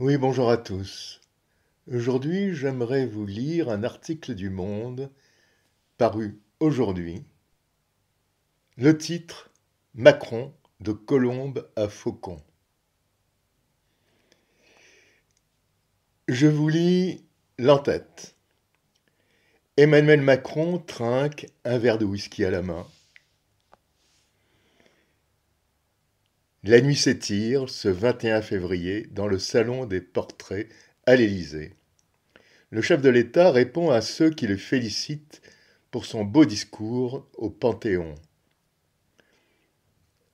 Oui, bonjour à tous. Aujourd'hui, j'aimerais vous lire un article du Monde paru aujourd'hui. Le titre Macron de Colombe à Faucon. Je vous lis l'entête. Emmanuel Macron trinque un verre de whisky à la main La nuit s'étire ce 21 février dans le Salon des Portraits à l'Élysée. Le chef de l'État répond à ceux qui le félicitent pour son beau discours au Panthéon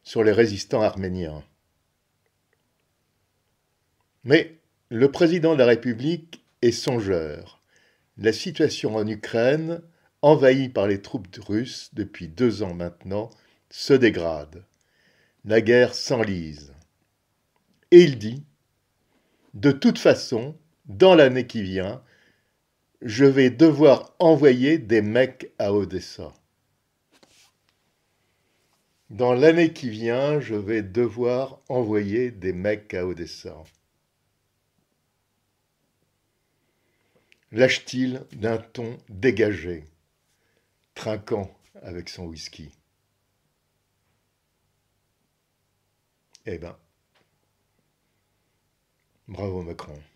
sur les résistants arméniens. Mais le président de la République est songeur. La situation en Ukraine, envahie par les troupes russes depuis deux ans maintenant, se dégrade guerre s'enlise. Et il dit, de toute façon, dans l'année qui vient, je vais devoir envoyer des mecs à Odessa. Dans l'année qui vient, je vais devoir envoyer des mecs à Odessa. lâche-t-il d'un ton dégagé, trinquant avec son whisky. Eh ben, bravo Macron.